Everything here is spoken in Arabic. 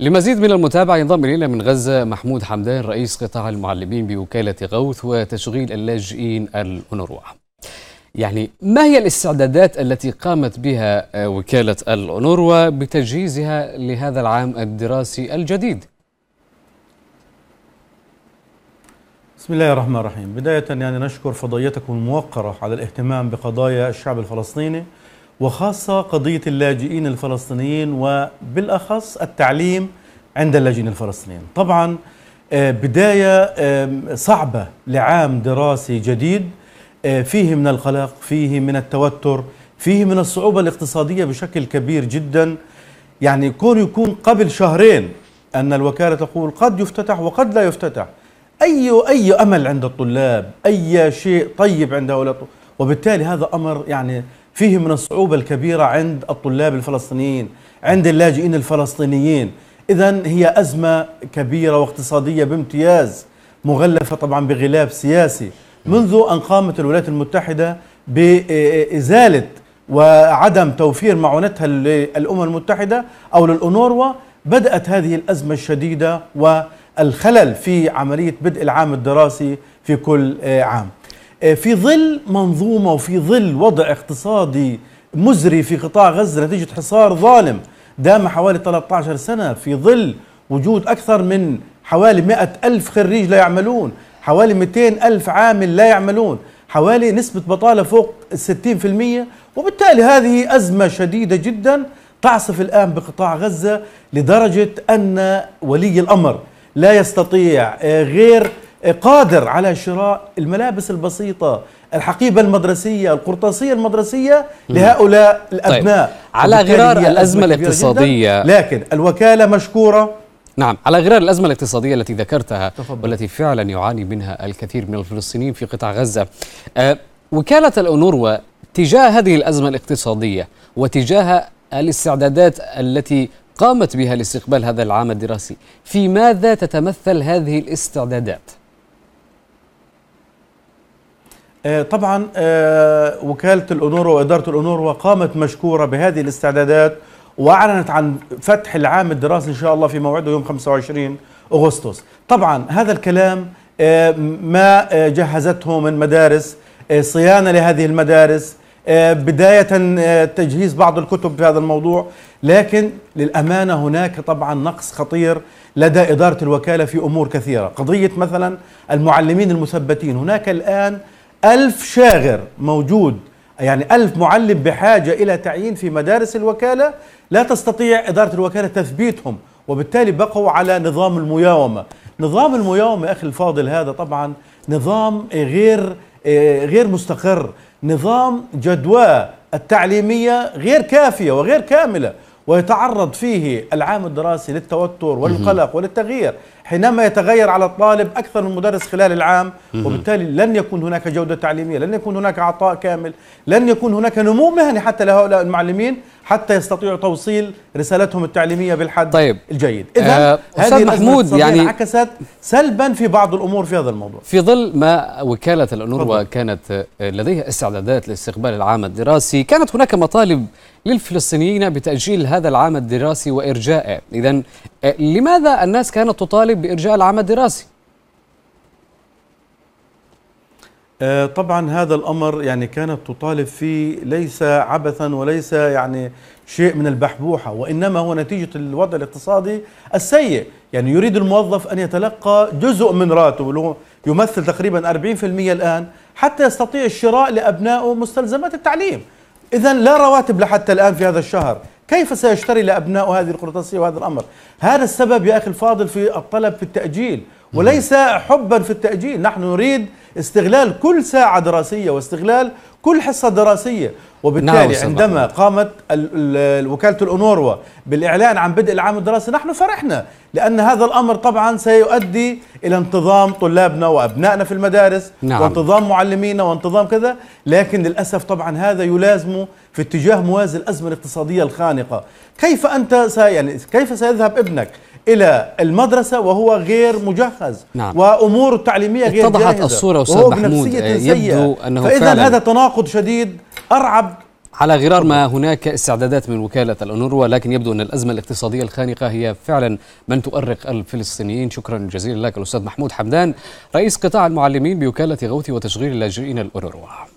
لمزيد من المتابعة ينضم إلينا من غزة محمود حمدان رئيس قطاع المعلمين بوكالة غوث وتشغيل اللاجئين الأونروا يعني ما هي الاستعدادات التي قامت بها وكالة الأونروا بتجهيزها لهذا العام الدراسي الجديد؟ بسم الله الرحمن الرحيم بداية يعني نشكر فضيتكم الموقرة على الاهتمام بقضايا الشعب الفلسطيني وخاصة قضية اللاجئين الفلسطينيين وبالأخص التعليم عند اللاجئين الفلسطينيين طبعا آه، بداية صعبة لعام دراسي جديد آه، فيه من القلق فيه من التوتر فيه من الصعوبة الاقتصادية بشكل كبير جدا يعني كون يكون قبل شهرين أن الوكالة تقول قد يفتتح وقد لا يفتتح أي أي أمل عند الطلاب أي شيء طيب عند هؤلاء وبالتالي هذا أمر يعني فيه من الصعوبة الكبيرة عند الطلاب الفلسطينيين عند اللاجئين الفلسطينيين إذا هي أزمة كبيرة واقتصادية بامتياز مغلفة طبعا بغلاف سياسي منذ أن قامت الولايات المتحدة بإزالة وعدم توفير معونتها للأمم المتحدة أو للأنوروا بدأت هذه الأزمة الشديدة والخلل في عملية بدء العام الدراسي في كل عام آه، في ظل منظومه وفي ظل وضع اقتصادي مزري في قطاع غزه نتيجه حصار ظالم دام حوالي 13 سنه في ظل وجود اكثر من حوالي 100 الف خريج لا يعملون حوالي 200 الف عامل لا يعملون حوالي نسبه بطاله فوق 60% وبالتالي هذه ازمه شديده جدا تعصف الان بقطاع غزه لدرجه ان ولي الامر لا يستطيع آه، غير قادر على شراء الملابس البسيطة الحقيبة المدرسية القرطاسية المدرسية لهؤلاء طيب، الأبناء طيب. على غرار الأزمة الاقتصادية لكن الوكالة مشكورة نعم على غرار الأزمة الاقتصادية التي ذكرتها تفضل. والتي فعلا يعاني منها الكثير من الفلسطينيين في قطاع غزة أه وكالة الأونروا تجاه هذه الأزمة الاقتصادية وتجاه الاستعدادات التي قامت بها لاستقبال هذا العام الدراسي في ماذا تتمثل هذه الاستعدادات؟ آه، طبعا آه، وكالة الأونروا وإدارة الأونروا قامت مشكورة بهذه الاستعدادات وأعلنت عن فتح العام الدراسي إن شاء الله في موعده يوم 25 أغسطس طبعا هذا الكلام آه، ما جهزته من مدارس صيانة لهذه المدارس بداية تجهيز بعض الكتب في هذا الموضوع لكن للأمانة هناك طبعا نقص خطير لدى إدارة الوكالة في أمور كثيرة قضية مثلا المعلمين المثبتين هناك الآن ألف شاغر موجود يعني ألف معلم بحاجة إلى تعيين في مدارس الوكالة لا تستطيع إدارة الوكالة تثبيتهم وبالتالي بقوا على نظام المياومة نظام المياومة أخي الفاضل هذا طبعا نظام غير آه، غير مستقر نظام جدوى التعليمية غير كافية وغير كاملة ويتعرض فيه العام الدراسي للتوتر والقلق وللتغيير حينما يتغير على الطالب أكثر من مدرس خلال العام وبالتالي لن يكون هناك جودة تعليمية لن يكون هناك عطاء كامل لن يكون هناك نمو مهني حتى لهؤلاء المعلمين حتى يستطيعوا توصيل رسالتهم التعليمية بالحد طيب. الجيد إذا آه هذه محمود يعني انعكست سلبا في بعض الأمور في هذا الموضوع في ظل ما وكالة الأنوروا كانت آه، لديها استعدادات لاستقبال العام الدراسي كانت هناك مطالب للفلسطينيين بتأجيل هذا العام الدراسي وإرجائه إذا آه، لماذا الناس كانت تطالب بإرجاء العام الدراسي؟ آه، طبعا هذا الامر يعني كانت تطالب فيه ليس عبثا وليس يعني شيء من البحبوحه وانما هو نتيجه الوضع الاقتصادي السيء، يعني يريد الموظف ان يتلقى جزء من راتبه اللي هو يمثل تقريبا 40% الان حتى يستطيع الشراء لابنائه مستلزمات التعليم. اذا لا رواتب لحتى الان في هذا الشهر، كيف سيشتري لابنائه هذه القرطاسيه وهذا الامر؟ هذا السبب يا اخي الفاضل في الطلب في التاجيل وليس حبا في التأجيل نحن نريد استغلال كل ساعة دراسية واستغلال كل حصة دراسية وبالتالي نعم، عندما قامت وكالة الأونوروا بالإعلان عن بدء العام الدراسي نحن فرحنا لأن هذا الأمر طبعا سيؤدي إلى انتظام طلابنا وأبنائنا في المدارس نعم. وانتظام معلمينا وانتظام كذا لكن للأسف طبعا هذا يلازم في اتجاه موازي الأزمة الاقتصادية الخانقة كيف أنت سي... يعني كيف سيذهب ابنك الى المدرسه وهو غير مجهز نعم. واموره التعليميه غير جاهزه اتضحت الصوره استاذ محمود يبدو انه فاذا هذا تناقض شديد ارعب على غرار ما هناك استعدادات من وكالة الأنوروا لكن يبدو أن الأزمة الاقتصادية الخانقة هي فعلا من تؤرق الفلسطينيين شكرا جزيلا لك الأستاذ محمود حمدان رئيس قطاع المعلمين بوكالة غوث وتشغيل اللاجئين الأنوروا